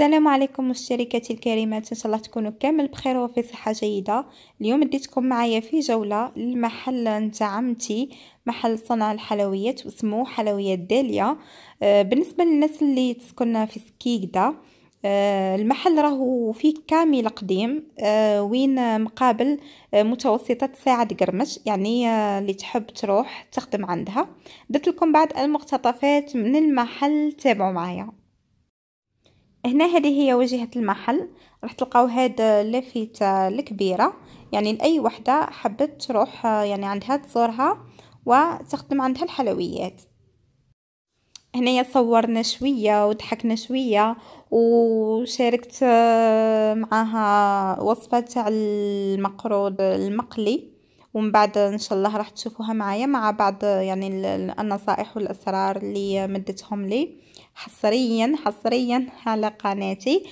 السلام عليكم مشتركاتي الكريمات ان شاء الله تكونوا كامل بخير وفي صحه جيده اليوم ديتكم معايا في جوله لمحل نتاع عمتي محل صنع الحلويات واسمه حلويات داليا آه، بالنسبه للناس اللي تسكن في سكيكدا آه، المحل راهو فيه كامل قديم آه، وين مقابل متوسطة ساعة قرمش يعني اللي تحب تروح تخدم عندها درت لكم بعض المقتطفات من المحل تابعوا معايا هنا هذه هي واجهة المحل راح تلقاو هاد اللافتة الكبيرة يعني لأي وحدة حبت تروح آه، يعني عندها تزورها وتخدم عندها الحلويات هنايا صورنا شوية وضحكنا شوية وشاركت آه، معاها وصفة تاع المقروض المقلي ومن بعد ان شاء الله راح تشوفوها معايا مع بعض يعني النصائح والاسرار اللي مدتهم لي حصريا حصريا على قناتي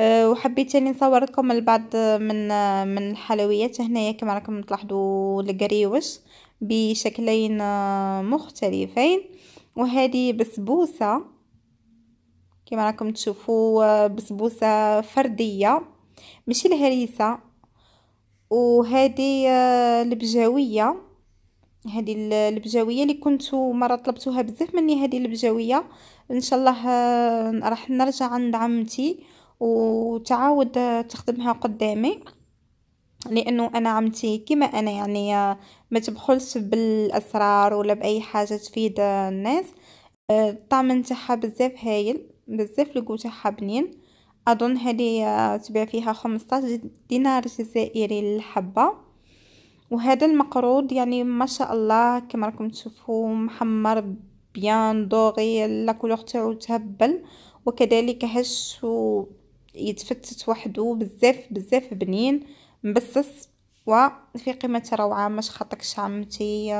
أه، وحبيت اني نصور لكم البعض من من الحلويات هنايا كما راكم تلاحظوا القريوش بشكلين أه، مختلفين وهذه بسبوسه كما راكم تشوفوا أه، بسبوسه فرديه ماشي الهريسه وهذه آه، البجاويه هذه البجاويه اللي كنت مره طلبتوها بزاف مني هذه البجاويه ان شاء الله آه، راح نرجع عند عمتي وتعاود آه، تخدمها قدامي لانه انا عمتي كما انا يعني ما تبخلش بالاسرار ولا باي حاجه تفيد الناس الطعم نتاعها بزاف هايل بزاف لقوتها تاعها بنين اظن هذه تبيع فيها 15 دينار جزائري الحبه وهذا المقروض يعني ما شاء الله كما راكم تشوفوا محمر بيان دوغي لا كولور تاعو تهبل وكذلك هش يتفتت وحده بزاف بزاف بنين مبسس وفي قيمه روعه مش خاطك شعمتي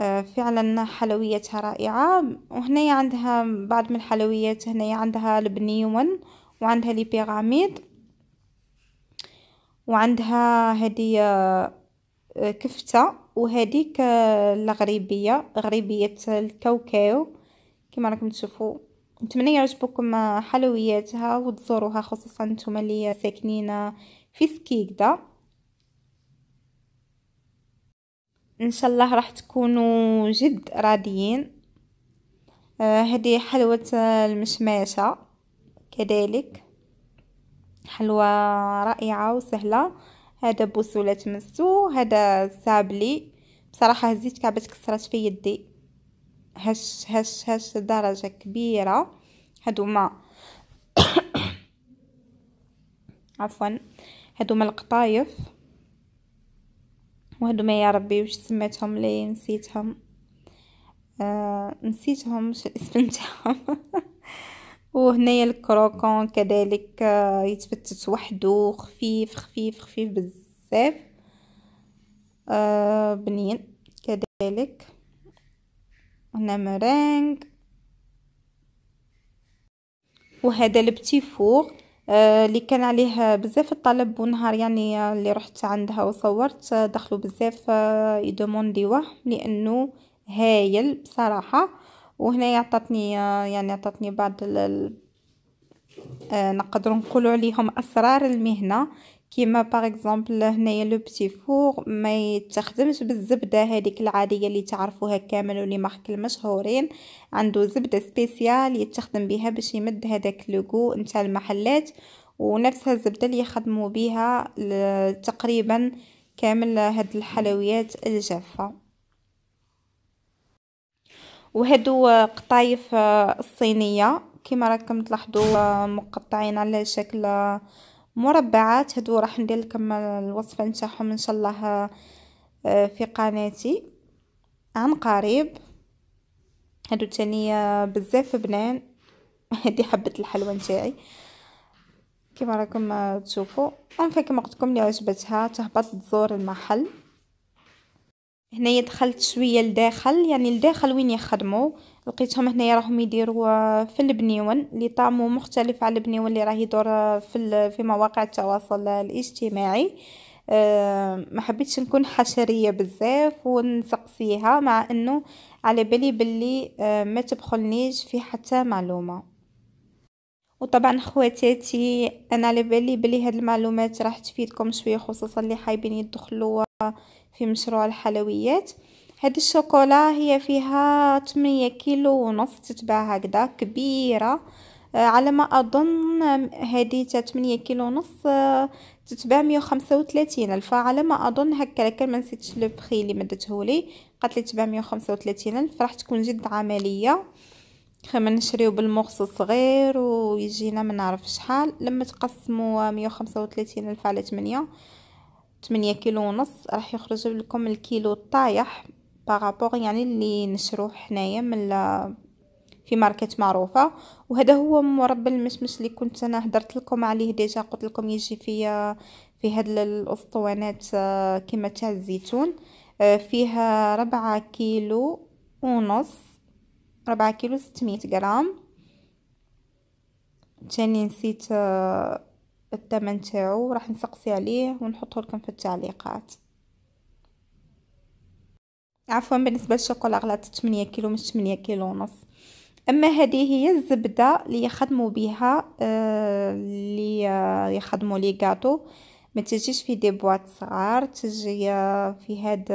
آه، فعلا حلويتها رائعة وهنا عندها بعض من الحلويات هنا عندها البنيون وعندها لي بيراميد وعندها هدية آه، كفتة وهديك آه، الغريبية غريبية الكاوكاو كما راكم تشوفوا نتمنى يعجبكم حلوياتها وتزوروها خصوصا نتوما اللي ساكنين في سكيكدا ان شاء الله راح تكونوا جد راضيين آه، هذه آه حلوة المشماشة كذلك حلوة رائعة وسهلة هذا بوسولة مسو هذا سابلي بصراحة الزيت كعبات كسرات في يدي هش هش هش درجة كبيرة هادو ما عفوا هادو ما القطايف وهادوما يا ربي واش سميتهم لي نسيتهم آه نسيتهم الاسم تاعهم وهنايا الكروكون كذلك آه يتفتت وحده خفيف خفيف خفيف بزاف آه بنين كذلك هنا مرانج وهذا البتي فوق آه، اللي كان عليه بزاف الطلب ونهار يعني آه، اللي رحت عندها وصورت آه، دخلوا بزاف يدومونديوه لانه هايل بصراحه وهنا عطاتني يعني عطاتني بعض ال... نقدروا نقولوا عليهم اسرار المهنه كيما باغ اكزومبل هنايا لو بتي فور ما يتخدمش بالزبده هذيك العاديه اللي تعرفوها كامل واللي مارك المشهورين عنده زبده سبيسيال يتخدم بها باش يمد هذاك لوغو نتاع المحلات ونفس الزبده اللي يخدموا بها تقريبا كامل هاد الحلويات الجافه وهادو قطايف الصينيه كيما راكم تلاحظوا مقطعين على شكل مربعات هادو راح ندير لكم الوصفه نتاعهم ان شاء الله آه، في قناتي عن قريب هادو تانية آه، بزاف بنان هادي حبه الحلوى نتاعي كما راكم آه، تشوفوا انا كما قلت لكم عجبتها تهبط تزور المحل هنايا دخلت شويه لداخل يعني لداخل وين يخدموا لقيتهم هنايا راهم يديروا آه، في البنيون اللي طعمه مختلف على البنيون اللي راه يدور آه، في في مواقع التواصل الاجتماعي أه ما حبيتش نكون حشريه بزاف ونسقسيها مع انه على بالي باللي أه ما تبخلنيش في حتى معلومه وطبعا خواتاتي انا على بالي بلي هاد المعلومات راح تفيدكم شويه خصوصا اللي حايبين يدخلوا آه، في مشروع الحلويات هاد الشوكولا هي فيها 8 كيلو ونص تتباع هكذا كبيره آه، على ما اظن هذه 8 كيلو ونص آه، تتباع 135 الف على ما اظن هكا لكن ما نسيتش لو بري اللي مدته لي قالت لي تتباع 135 الف راح تكون جد عمليه خما نشريو بالمغص صغير ويجينا ما نعرف شحال لما تقسموا 135 الف على 8 8 كيلو ونص راح يخرج لكم الكيلو طايح باغابوغ يعني اللي نشروه حنايا من في ماركات معروفه وهذا هو مربى المشمش اللي كنت انا هدرت لكم عليه ديجا قلت لكم يجي في في هاد الاسطوانات آه، كما تاع الزيتون آه، فيها ربعة كيلو ونص ربعة كيلو ستمية غرام تاني نسيت آه، الثمن تاعو راح نسقسي عليه ونحطه لكم في التعليقات عفوا بالنسبه للشوكولا الاغلاط 8 كيلو مش 8 كيلو ونص اما هذه هي الزبده اللي يخدموا بها آه، اللي آه، يخدموا لي كاطو ما تجيش في دي بواط صغار تجي آه، في هاد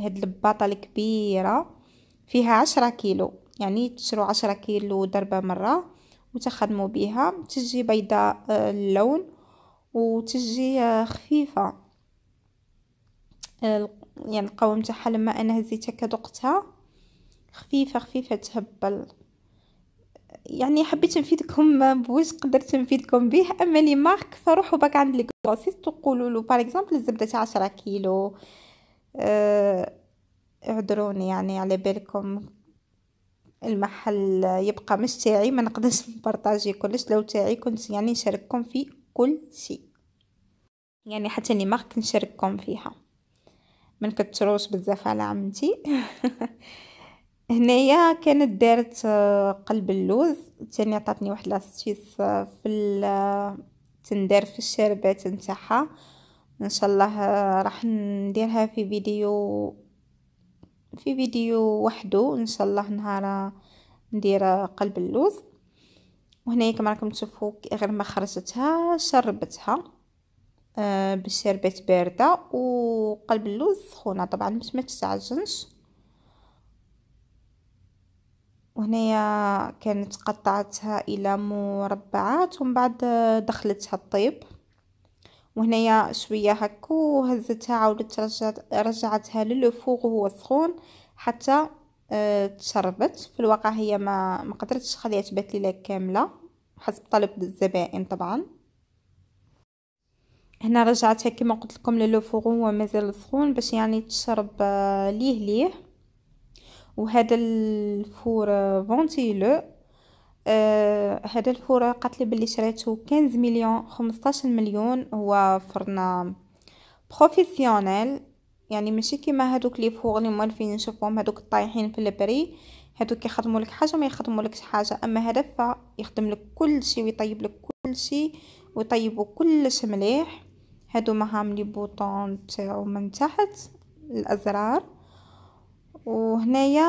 هاد الباطه الكبيره فيها عشرة كيلو يعني تشرو عشرة كيلو ضربه مره وتخدموا بها تجي بيضاء اللون وتجي خفيفه يعني القوام تاعها لما انا هزيتها كدقتها خفيفه خفيفه تهبل يعني حبيت نفيدكم بواش قدرت نفيدكم به اما لي مارك فروحوا باك عند لي كروسيست تقولوا له باغ اكزومبل الزبده تاع 10 كيلو أه اعذروني يعني على بالكم المحل يبقى مش تاعي ما نقدرش نبارطاجي كلش لو تاعي كنت يعني نشارككم في كل شيء يعني حتى لي مارك نشارككم فيها من كتروش بزاف على عمتي هنايا كانت دارت آه، قلب اللوز تاني عطاتني واحد لاستيس آه، في آه، تندار في الشربات نتاعها ان شاء الله راح نديرها في فيديو في فيديو وحده ان شاء الله نهار ندير قلب اللوز وهنايا كما راكم تشوفوا غير ما خرجتها شربتها آه، بالشربات بارده وقلب اللوز سخونه طبعا باش ما تستعجنش وهنايا كانت قطعتها الى مربعات ومن بعد دخلتها الطيب وهنايا شويه هكا وهزتها عاودت رجعت رجعتها للفوق وهو سخون حتى آه، تشربت في الواقع هي ما ما قدرتش خليها تبات ليله كامله حسب طلب الزبائن طبعا هنا رجعت كما قلت لكم للو هو مازال سخون باش يعني تشرب آه، ليه ليه وهذا الفور فونتيلو آه،, آه هذا الفور قالت لي بلي شريته 15 مليون 15 مليون هو فرن بروفيسيونيل يعني ماشي كيما هذوك لي فوغ اللي مالفين نشوفهم هذوك الطايحين في البري هذوك كيخدموا لك حاجه ما يخدموا لك حاجه اما هذا فيخدم لك كل شيء ويطيب لك كل شيء ويطيبوا كلش مليح هادو معهم لي بوطون تاعو من تحت الازرار وهنايا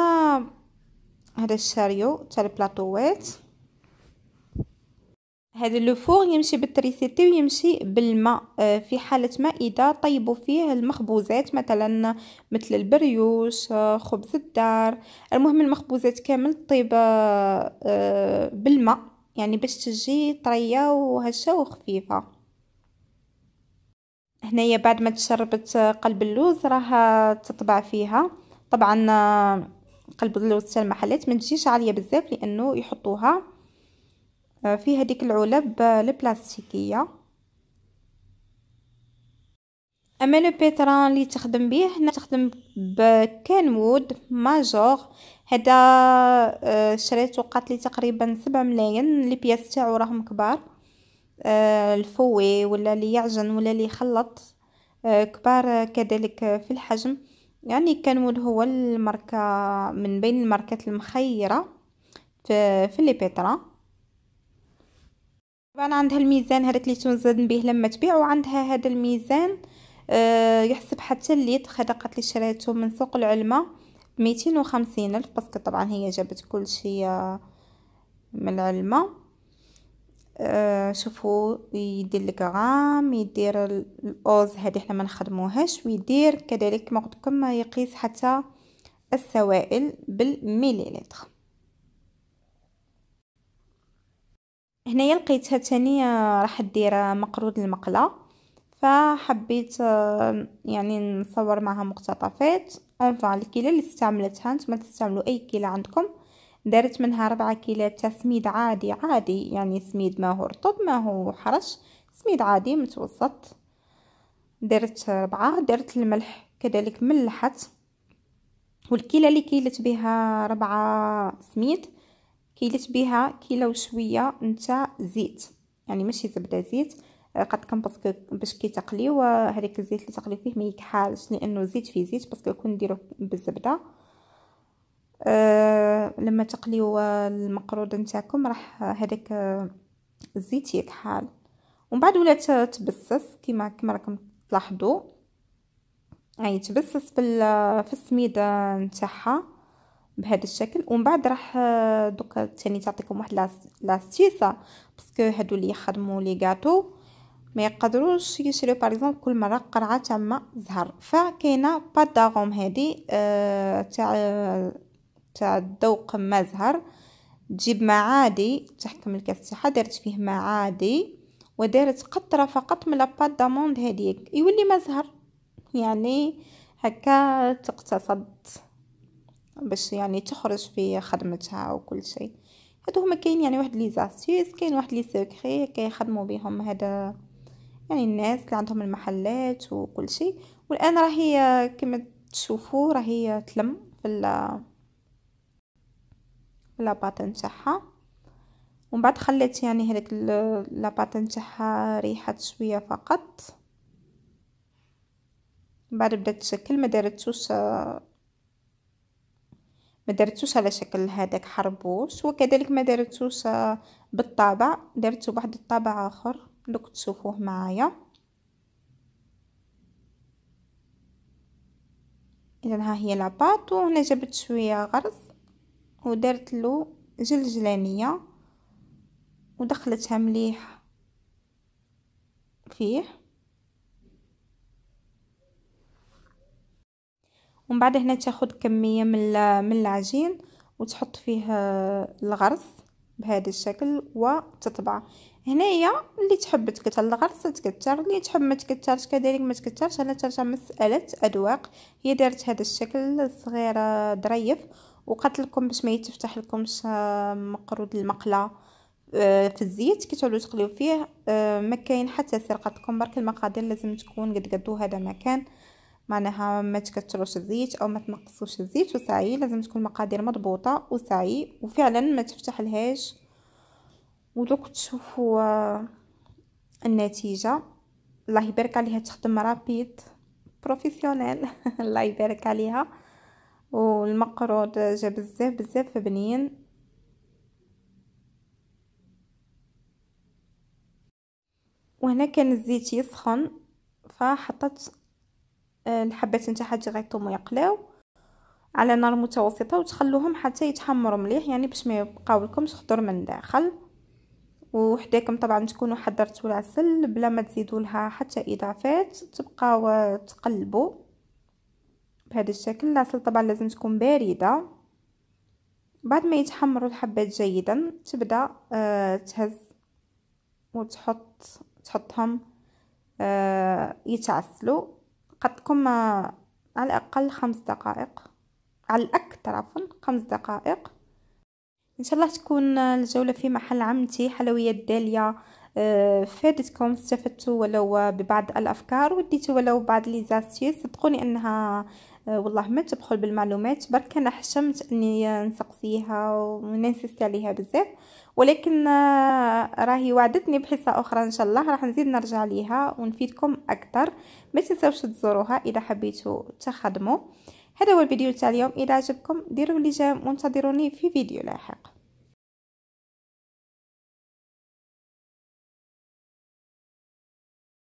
هذا الشاريو تاع البلاطوات هذا لوفور يمشي بالتريسيتي ويمشي بالماء آه، في حالة ما إذا طيبوا فيه المخبوزات مثلا مثل البريوش آه، خبز الدار المهم المخبوزات كامل طيب آه، بالماء يعني باش تجي طرية وهشة وخفيفة هنايا بعد ما تشربت قلب اللوز راه تطبع فيها طبعا آه، قلب اللوز تاع المحلات ما تجيش عاليه بزاف لانه يحطوها آه، في هذيك العلب آه، البلاستيكيه اما لو بيتران اللي تخدم به هنا تخدم بكانوود ماجور هذا شريته قالت لي تقريبا 7 ملاين لي بياس تاعو راهم كبار آه، الفوي ولا اللي يعجن ولا اللي يخلط آه، كبار كذلك في الحجم يعني كنول هو الماركة من بين الماركات المخيرة في, في لي بيترا طبعا عندها الميزان هذاك اللي تنزاد به لما تبيع وعندها هذا الميزان آه، يحسب حتى الليت هذا قالت لي شريته من سوق العلمة بميتين وخمسين الف باسكو طبعا هي جابت كل شيء من العلمه آه، شوفوا يدير الكرام يدير الاوز هذه حنا ما نخدموهاش ويدير كذلك ما قلت لكم يقيس حتى السوائل بالمليلتر هنايا لقيتها ثاني راح دير مقرود المقله فحبيت آه، يعني نصور معها مقتطفات اونفا الكيله اللي استعملتها نتوما تستعملوا اي كيله عندكم درت منها ربعة كيلات سميد عادي عادي يعني سميد ما هو رطب ما هو حرش سميد عادي متوسط درت ربعة درت الملح كذلك ملحت والكيله اللي كيلت بها ربعة سميد كيلت بها كيلة وشويه نتا زيت يعني ماشي زبده زيت قد كان باسكو باش كي تقلي وهذيك الزيت اللي تقليو فيه ما يكحالش لانه زيت فيه زيت باسكو كون نديرو بالزبده آه، لما تقليو المقروض نتاعكم راح هذاك آه، الزيت يكحل ومن بعد ولات تبسس كما كما راكم تلاحظوا يعني تبسس في السميده نتاعها بهذا الشكل ومن بعد راح آه، دوك تاني تعطيكم واحد لاستيسا باسكو هادو اللي يخدموا لي غاتو ما يقدروش يشريو باغ كل مره قرعه تاع زهر فكاينه باد داغوم هذه تاع تاع الذوق مزهر زهر تجيب معادي تحكم الكاس تاعها درت فيه معادي ودارت قطرة فقط من لاباط داموند هذيك يولي ما زهر يعني هكا تقتصد باش يعني تخرج في خدمتها وكل شيء هادو هما كاين يعني واحد لي زاستيس كاين واحد لي سيكري كيخدموا بهم هذا يعني الناس اللي عندهم المحلات وكل شيء والان راهي كما تشوفوا راهي تلم في لاباط نتاعها ومن بعد خليت يعني هذيك لاباط نتاعها ريحت شويه فقط من بعد بدات تشكل ما دارتوش ما درتوش على شكل هذاك حربوش وكذلك ما درتوش بالطابع درتو بواحد الطابع اخر دوك تشوفوه معايا اذا ها هي لاباط وهنا جبت شويه غرز ودرت له جلجلانيه ودخلتها مليح فيه ومن بعد هنا تاخد كميه من من العجين وتحط فيه الغرس بهذا الشكل وتطبع هنايا اللي تحب تكثر الغرس تكثر اللي تحب ما تكثرش كذلك ما تكثرش انا ترجع مساله اذواق هي دارت هذا الشكل صغير ظريف وقلت لكم باش ما يتفتح لكمش آه، مقرود المقله آه، في الزيت كي تعلو تقليو فيه آه، ما كاين حتى سرقه لكم برك المقادير لازم تكون قد قدو هذا مكان معناها ما تكثروش الزيت او ما تنقصوش الزيت وسعي لازم تكون المقادير مضبوطه وسعي وفعلا ما تفتح لهاش ودوك تشوفوا النتيجه الله يبارك عليها تخدم رابيد بروفيسيونيل الله يبارك عليها والمقرود جا بزاف بزاف بنين وهنا كان الزيت يسخن فحطيت آه، الحبات نتاعها ديريكتوم يقلاو على نار متوسطه وتخلوهم حتى يتحمروا مليح يعني باش ما يبقاو لكمش خضر من داخل وحداكم طبعا تكونوا حضرتوا العسل بلا ما تزيدوا لها حتى اضافات تبقاو تقلبوا بهذا الشكل العسل طبعا لازم تكون بارده بعد ما يتحمروا الحبات جيدا تبدا آه، تهز وتحط تحطهم آه، يتعسلوا قدكم آه، على الاقل خمس دقائق على الاكثر عفوا خمس دقائق ان شاء الله تكون الجوله في محل عمتي حلويات داليا آه، فادتكم استفدتوا ولو ببعض الافكار وديتوا ولو بعض لي زاستيس صدقوني انها آه، والله ما تبخل بالمعلومات برك انا حشمت اني نسقسيها وننسست عليها بزاف ولكن آه، راهي وعدتني بحصه اخرى ان شاء الله راح نزيد نرجع ليها ونفيدكم اكثر ما تنساوش تزوروها اذا حبيتوا تخدموا هذا هو الفيديو تاع اليوم اذا عجبكم ديروا لي جيم وانتظروني في فيديو لاحق